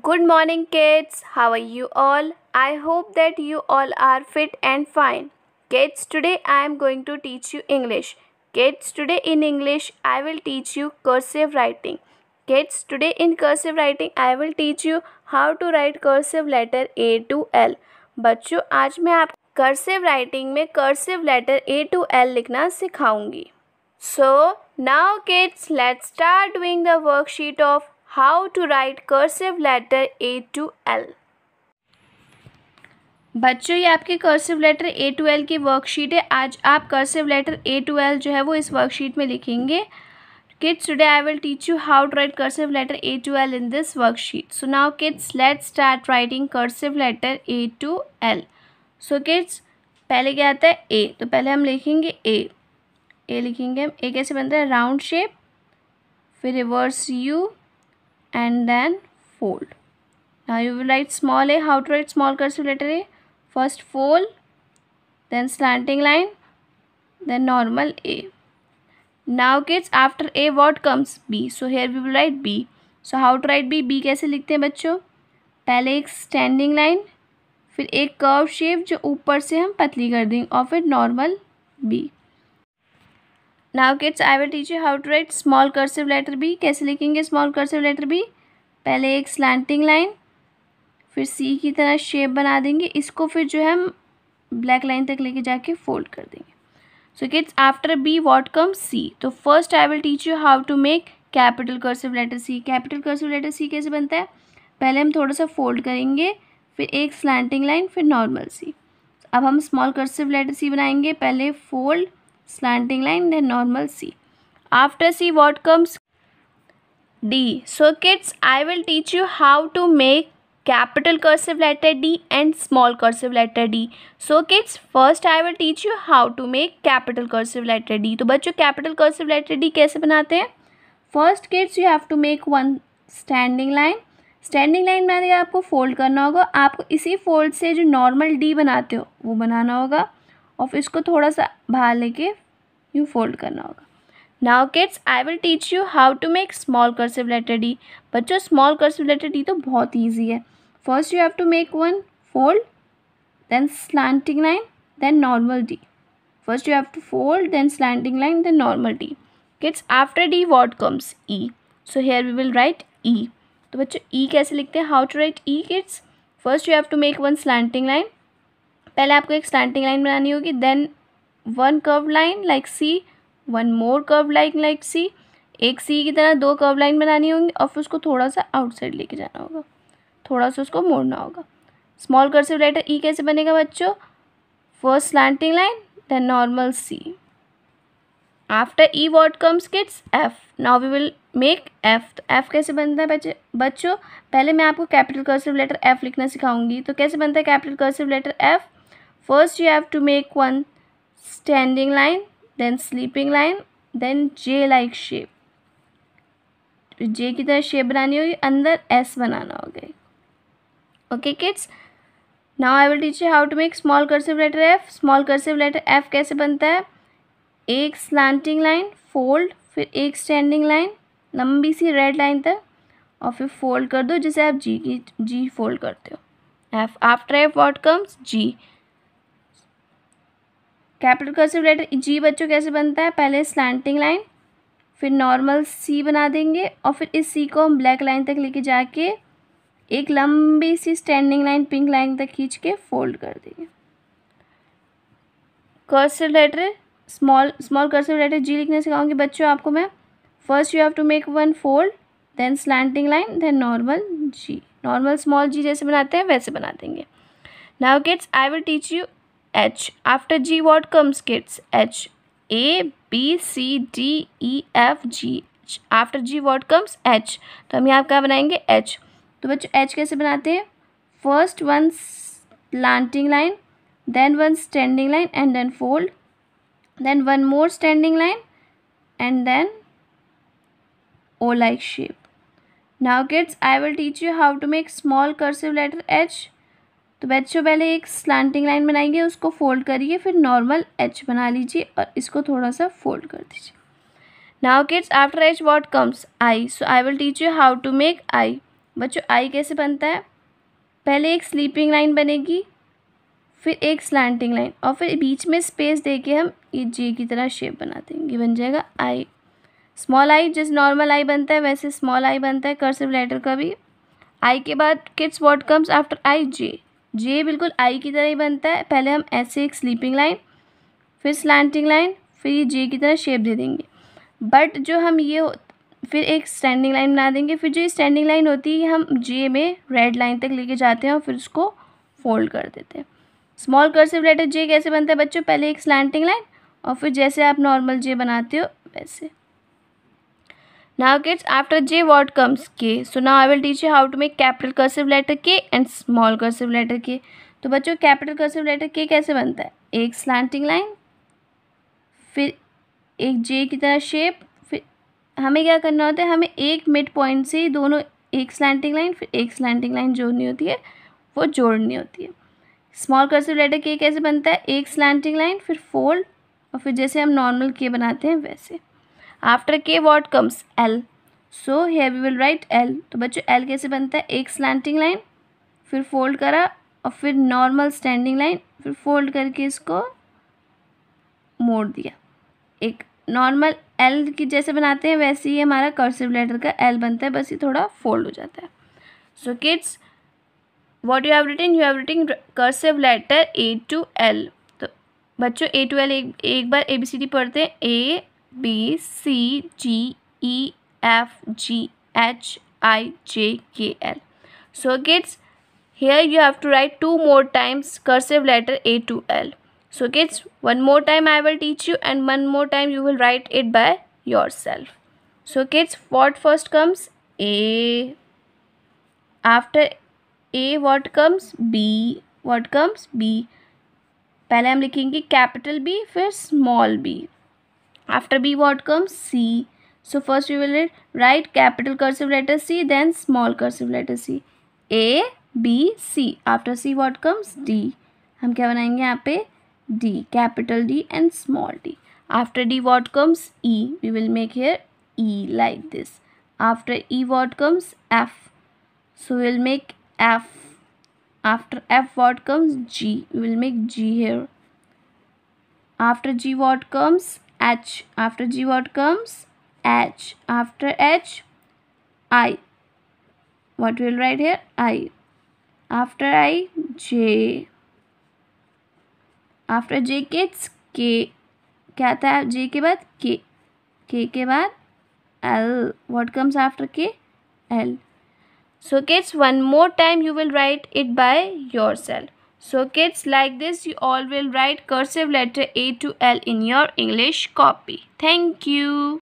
Good morning kids. How are you all? I hope that you all are fit and fine. Kids, today I am going to teach you English. Kids, today in English I will teach you cursive writing. Kids, today in cursive writing I will teach you how to write cursive letter A to L. बच्चों आज मैं आप cursive writing में cursive letter A to L लिखना सिखाऊंगी. So, now kids, let's start doing the worksheet of how to write cursive letter A to L बच्चों ये आपके cursive letter A to L की वर्कशीट है आज आप cursive letter A to L जो है वो इस वर्कशीट में लिखेंगे kids today I will teach you how to write cursive letter A to L in this worksheet so now kids let's start writing cursive letter A to L so kids पहले क्या आता है ए तो पहले हम लिखेंगे ए ए लिखेंगे हम ए कैसे बनता है राउंड शेप फिर reverse U and then fold now you will write small a how to write small cursive letter a first fold then slanting line then normal a now kids after a what comes b so here we will write b so how to write b b kaise likhte hain bachcho पहले एक standing line फिर एक curve shape जो ऊपर से हम पतली कर देंगे और फिर normal B now kids I will teach you how to write small cursive letter B कैसे लिखेंगे स्मॉल कर्सिव लेटर बी पहले एक स्लैंटिंग लाइन फिर सी की तरह शेप बना देंगे इसको फिर जो है हम ब्लैक लाइन तक लेके जाके फोल्ड कर देंगे so kids after B what come C तो first I will teach you how to make capital cursive letter C capital cursive letter C कैसे बनता है पहले हम थोड़ा सा फोल्ड करेंगे फिर एक स्लैंटिंग लाइन फिर नॉर्मल सी अब हम स्मॉल कर्सिव लेटर सी बनाएंगे पहले fold slanting line then normal C. After C what comes? D. So kids I will teach you how to make capital cursive letter D and small cursive letter D. So kids first I will teach you how to make capital cursive letter D. तो बच्चों capital cursive letter D कैसे बनाते हैं First kids you have to make one standing line. Standing line बनाने के आपको fold करना होगा आपको इसी फोल्ड से जो नॉर्मल डी बनाते हो वो बनाना होगा और फिर इसको थोड़ा सा बाहर लेके यू फोल्ड करना होगा now kids I will teach you how to make small cursive letter D बच्चों स्मॉल कर्सिव लेटर डी तो बहुत ईजी है first you have to make one fold then slanting line then normal D first you have to fold then slanting line then normal D kids after D what comes E so here we will write E तो बच्चों E e कैसे लिखते हैं how to write E kids first you have to make one slanting line पहले आपको एक slanting line बनानी होगी then one curve line like C one more curve line like C एक सी की तरह दो कर्व लाइन बनानी होंगी और फिर उसको थोड़ा सा आउटसाइड लेके जाना होगा थोड़ा सा उसको मोड़ना होगा स्मॉल कर्सिव लेटर ई कैसे बनेगा बच्चों first slanting line then normal C after E what comes kids F now we will make F तो एफ कैसे बनता है बच्चे बच्चों पहले मैं आपको कैपिटल कर्सिव लेटर एफ लिखना सिखाऊंगी तो कैसे बनता है capital cursive letter F first you have to make one standing line then sleeping line then J like shape तो J की तरह shape बनानी होगी अंदर S बनाना होगा okay kids now I will teach you how to make small cursive letter F small cursive letter F कैसे बनता है एक slanting line fold फिर एक स्टैंडिंग लाइन लंबी सी रेड लाइन तक और फिर फोल्ड कर दो जिसे आप जी की जी फोल्ड करते हो F after F what comes G capital cursive letter G बच्चों कैसे बनता है पहले स्लैंटिंग लाइन फिर नॉर्मल सी बना देंगे और फिर इस सी को हम ब्लैक लाइन तक लेके जाके एक लंबी सी स्टैंडिंग लाइन पिंक लाइन तक खींच के फोल्ड कर देंगे cursive letter small small cursive letter G लिखने सिखाऊंगी बच्चों आपको मैं first you have to make one fold then slanting line then normal G normal small G जैसे बनाते हैं वैसे बना देंगे now kids I will teach you H after G what comes kids H A B C D E F G H after G what comes H तो हम यहाँ क्या बनाएंगे एच तो बच्चों एच कैसे बनाते हैं first one slanting line then one standing line and then fold then one more standing line and then O like shape now kids I will teach you how to make small cursive letter H तो बच्चों पहले एक slanting line बनाएंगे उसको fold करिए फिर normal H बना लीजिए और इसको थोड़ा सा फोल्ड कर दीजिए now kids after H what comes I so I will teach you how to make I बच्चों आई कैसे बनता है पहले एक स्लीपिंग लाइन बनेगी फिर एक स्लांटिंग लाइन और फिर बीच में स्पेस दे के हम ये जे की तरह शेप बना देंगे बन जाएगा आई स्मॉल आई जिस नॉर्मल आई बनता है वैसे स्मॉल आई बनता है कर्सिव लेटर का भी आई के बाद kids what comes after I J J बिल्कुल आई की तरह ही बनता है पहले हम ऐसे एक स्लीपिंग लाइन फिर स्लैंटिंग लाइन फिर ये जे की तरह शेप दे देंगे बट जो हम ये फिर एक स्टैंडिंग लाइन बना देंगे फिर जो ये स्टैंडिंग लाइन होती है हम जे में रेड लाइन तक लेके जाते हैं और फिर उसको फोल्ड कर देते हैं स्मॉल कर्सिव लेटर जे कैसे बनता है बच्चों पहले एक स्लैंटिंग लाइन और फिर जैसे आप नॉर्मल जे बनाते हो वैसे Now kids, after J what comes K. So now I will teach you how to make capital cursive letter K and small cursive letter K. तो बच्चों कैपिटल कर्सिव लेटर के कैसे बनता है एक स्लैंटिंग लाइन फिर एक जे की तरह शेप फिर हमें क्या करना होता है हमें एक मिड पॉइंट से दोनों एक स्लैंटिंग लाइन फिर एक स्लैंटिंग लाइन जोड़नी होती है वो जोड़नी होती है स्मॉल कर्सिव लेटर के कैसे बनता है एक स्लैंटिंग लाइन फिर फोल्ड और फिर जैसे हम नॉर्मल के बनाते हैं वैसे after K what comes L so here we will write L तो बच्चों एल कैसे बनता है एक स्लैंटिंग लाइन फिर फोल्ड करा और फिर नॉर्मल स्टैंडिंग लाइन फिर फोल्ड करके इसको मोड़ दिया एक नॉर्मल एल की जैसे बनाते हैं वैसे ही हमारा कर्सिव लेटर का एल बनता है बस ये थोड़ा फोल्ड हो जाता है so kids what you have written you have written cursive letter A to L तो बच्चों ए टू एल एक बार ए बी सी डी पढ़ते हैं A B C G E F G H I J K L. So kids, here you have to write two more times cursive letter A to L. So kids, one more time I will teach you and one more time you will write it by yourself. So kids, what first comes? A. After A what comes? B. What comes? B. पहले हम लिखेंगे capital B फिर small B After B what comes? C. So first we will write capital cursive letter C then small cursive letter C. A, B, C. After C what comes? D. हम क्या बनाएंगे यहाँ D, capital D and small d. After D what comes? E. We will make here E like this. After E what comes? F. So we will make F. After F what comes? G. We will make G here. After G what comes? H after G what comes? H after H I. What we'll write here? I. After I J. After J kids K. क्या आता है J के K K. K के बाद L. What comes after K? L. So kids, one more time you will write it by yourself. So kids like this you all will write cursive letter A to L in your English copy. Thank you.